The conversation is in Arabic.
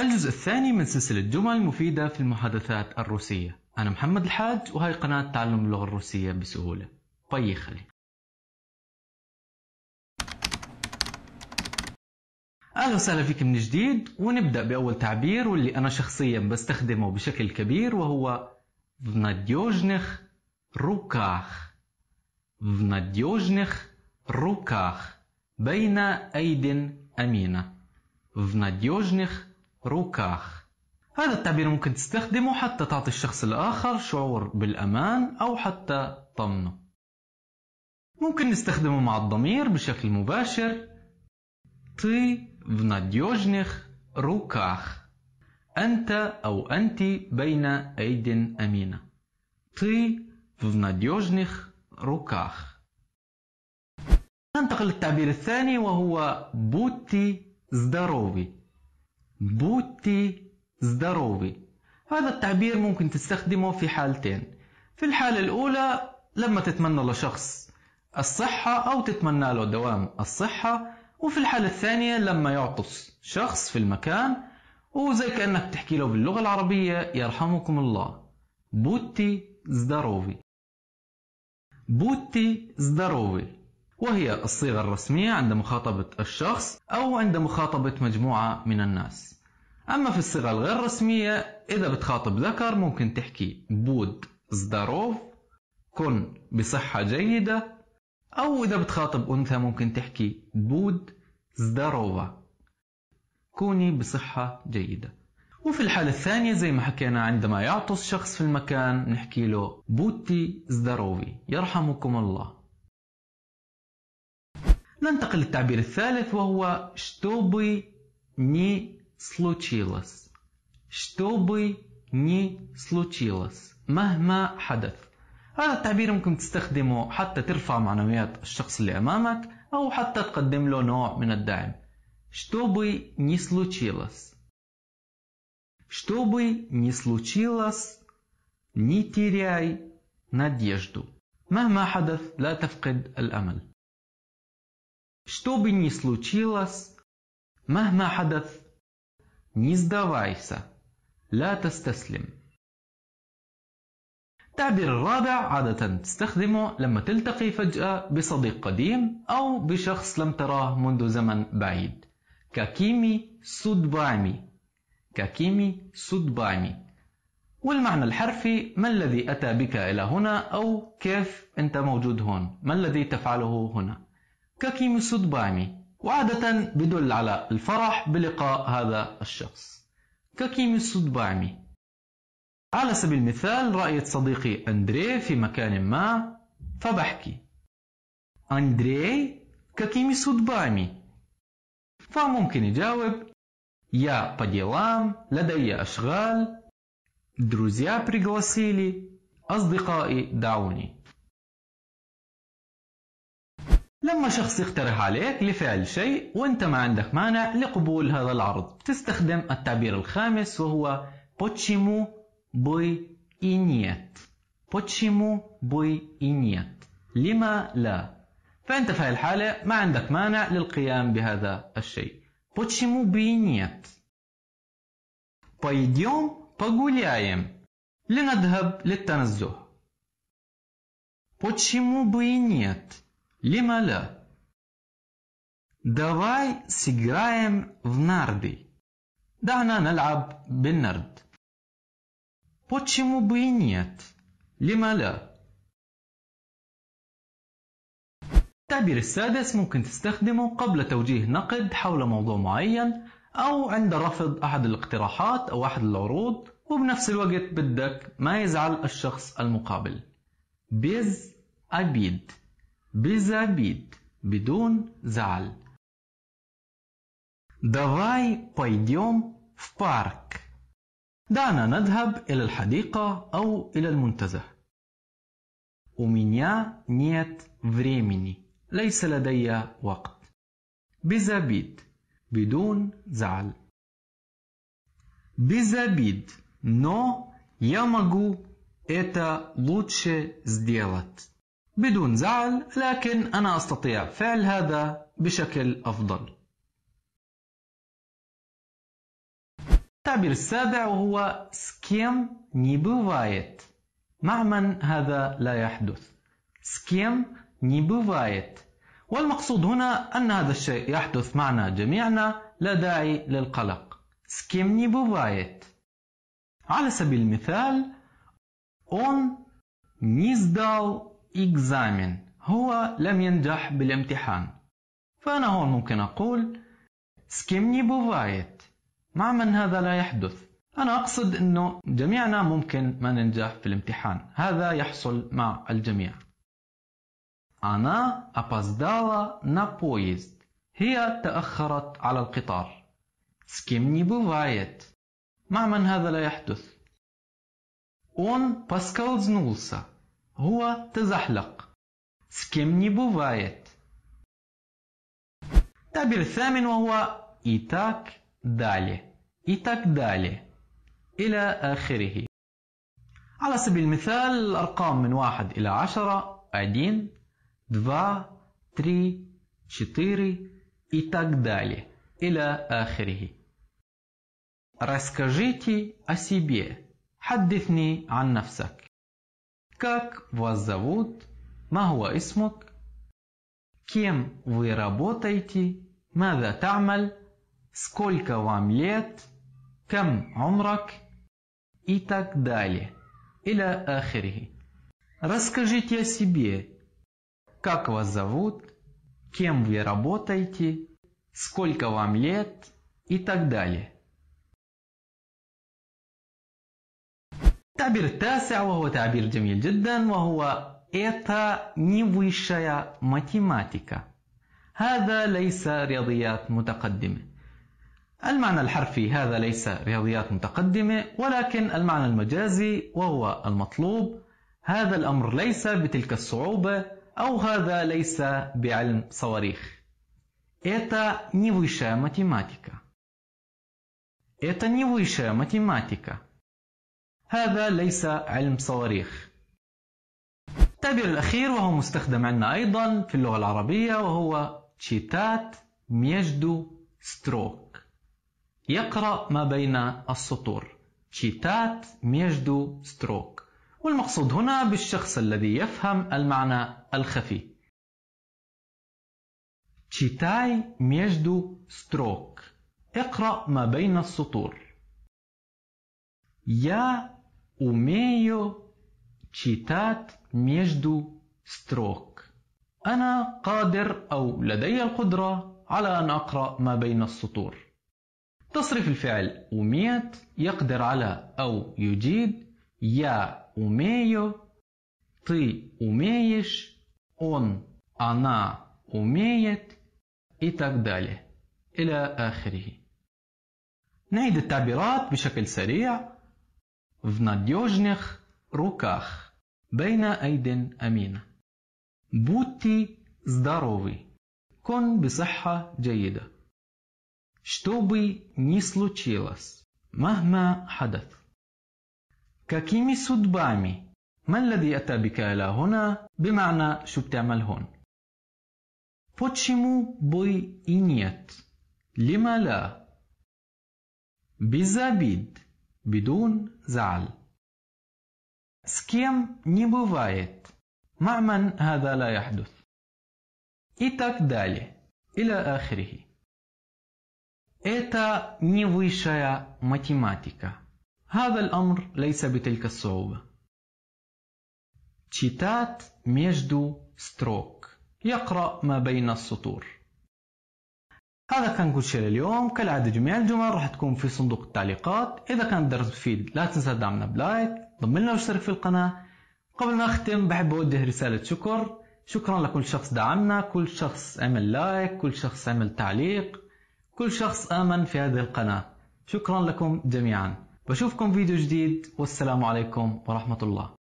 الجزء الثاني من سلسلة جمل مفيدة في المحادثات الروسية أنا محمد الحاج وهي قناة تعلم اللغة الروسية بسهولة طيب، خلي اهلا وسهلا فيك من جديد ونبدا باول تعبير واللي انا شخصيا بستخدمه بشكل كبير وهو فناديوجنخ روكاخ فناديوجنخ روكاخ بين ايد امينه فناديوجنخ ركاخ هذا التعبير ممكن تستخدمه حتى تعطي الشخص الآخر شعور بالأمان أو حتى طمنه ممكن نستخدمه مع الضمير بشكل مباشر تي в روكاخ أنت أو أنت بين أيد أمينة تي в روكاخ ننتقل للتعبير الثاني وهو بوتي زداروفي بوتي здоровы هذا التعبير ممكن تستخدمه في حالتين في الحالة الأولى لما تتمنى لشخص الصحة أو تتمنى له دوام الصحة وفي الحالة الثانية لما يعطس شخص في المكان وزي كأنك تحكي له باللغة العربية يرحمكم الله بوتي здоровы بوتي здоровы وهي الصيغة الرسمية عند مخاطبة الشخص أو عند مخاطبة مجموعة من الناس أما في الصيغة الغير رسمية إذا بتخاطب ذكر ممكن تحكي بود زداروف كن بصحة جيدة أو إذا بتخاطب أنثى ممكن تحكي بود زداروفا كوني بصحة جيدة وفي الحالة الثانية زي ما حكينا عندما يعطس شخص في المكان نحكي له بوتي زداروفي يرحمكم الله ننتقل للتعبير الثالث وهو شتوبي ني سلوتشيلس شتوبي ني سلوتشيلس مهما حدث هذا التعبير ممكن تستخدمه حتى ترفع معنويات الشخص اللي أمامك أو حتى تقدم له نوع من الدعم شتوبي ني سلوتشيلس شتوبي ني سلوتشيلس ني تيرياي надежду مهما حدث لا تفقد الأمل Что бы ни случилось, مهما حدث, не сдавайся, لا تستسلم. التعبير الرابع عادة تستخدمه لما تلتقي فجأة بصديق قديم أو بشخص لم تراه منذ زمن بعيد كاكيمي سودبايمي كاكيمي سودبايمي والمعنى الحرفي ما الذي أتى بك إلى هنا أو كيف أنت موجود هون ما الذي تفعله هنا ككيم سودبامي وعادة بدل على الفرح بلقاء هذا الشخص ككيم سودبامي على سبيل المثال رأيت صديقي أندري في مكان ما فبحكي أندري ككيم سودبامي فممكن يجاوب يا بديلام لدي أشغال دروزيا بريغواسيلي أصدقائي دعوني لما شخص يقترح عليك لفعل شيء وانت ما عندك مانع لقبول هذا العرض بتستخدم التعبير الخامس وهو بوتشيمو بوي إنيت بوتشيمو بوي إنيت لما لا فأنت في الحالة ما عندك مانع للقيام بهذا الشيء بوتشيمو بوي إنيت بايديوم пойдем لنذهب للتنزه بوتشيمو بوي إنيت لما لا؟ Давай сыграем в нарды. دعنا نلعب بالنرد. Почему бы и нет? لما لا؟ التعبير السادس ممكن تستخدمه قبل توجيه نقد حول موضوع معين أو عند رفض أحد الاقتراحات أو أحد العروض وبنفس الوقت بدك ما يزعل الشخص المقابل. بيز أبيد بزابيد بدون زعل давай пойдем в парк دعنا نذهب إلى الحديقة أو إلى المنتزه У меня нет времени ليس لدي وقت بزابيد بدون زعل بزابيد но я могу это лучше сделать بدون زعل لكن أنا أستطيع فعل هذا بشكل أفضل التعبير السابع وهو سكيم نيبوفايت مع من هذا لا يحدث سكيم نيبوفايت والمقصود هنا أن هذا الشيء يحدث معنا جميعنا لا داعي للقلق سكيم نيبوفايت على سبيل المثال اون نيزدال examen هو لم ينجح بالامتحان فأنا هون ممكن أقول سكيمني بوفايت مع من هذا لا يحدث أنا أقصد أنه جميعنا ممكن ما ننجح في الامتحان هذا يحصل مع الجميع أنا أبازدالا نابويز هي تأخرت على القطار سكيمني بوفايت مع من هذا لا يحدث أون باسكال زنولسا هو تزحلق سكيم ني بوفايت التعبير الثامن وهو إيتاك دالي إيتاك دالي إلى آخره على سبيل المثال الأرقام من واحد إلى عشرة أدين دفا تري شطيري إيتاك دالي إلى آخره Расскажите о себе. حدثني عن نفسك. Как вас зовут? Махуа исмук? Кем вы работаете? Мада тамаль? Сколько вам лет? Кам умрак? И так далее. Или ахирихи. Расскажите о себе. Как вас зовут? Кем вы работаете? Сколько вам лет? И так далее. التعبير التاسع وهو تعبير جميل جدا وهو это не высшая математика هذا ليس رياضيات متقدمة المعنى الحرفي هذا ليس رياضيات متقدمة ولكن المعنى المجازي وهو المطلوب هذا الأمر ليس بتلك الصعوبة أو هذا ليس بعلم صواريخ это не высшая математика это не высшая математика هذا ليس علم صواريخ التعبير الأخير وهو مستخدم عندنا أيضا في اللغة العربية وهو تشيتات ميجدو ستروك يقرأ ما بين السطور تشيتات ميجدو ستروك والمقصود هنا بالشخص الذي يفهم المعنى الخفي تشيتاي ميجدو ستروك اقرأ ما بين السطور يا умею читать между строк. أنا قادر أو لدي القدرة على أن أقرأ ما بين السطور تصرف الفعل أميت يقدر على أو يجيد يا أميو تي أميش أون أنا أميت إتاك إلى آخره نعيد التعبيرات بشكل سريع в надежных руках, бейна айден أمينة. Будьте здоровы. Кон бисаха джаида. Что бы ни случилось, махма хадат. Какими судьбами? ما الذي أتى بك إلى هنا بمعنى شو بتعمل هون почему бы и нет لما لا بزابيد بدون زعل سكيم نيبوفايت مع من هذا لا يحدث. إتاك دالي إلى آخره. Это не высшая математика. هذا الأمر ليس بتلك الصعوبة. читать между строк. يقرأ ما بين السطور. هذا كان كل شيء لليوم كالعادة جميع الجمل راح تكون في صندوق التعليقات إذا كانت الدرس مفيد لا تنسى دعمنا بلايك ضمنا واشترك في القناة قبل ما أختم بحب أوجه رسالة شكر شكرا لكل شخص دعمنا كل شخص عمل لايك كل شخص عمل تعليق كل شخص آمن في هذه القناة شكرا لكم جميعا بشوفكم فيديو جديد والسلام عليكم ورحمة الله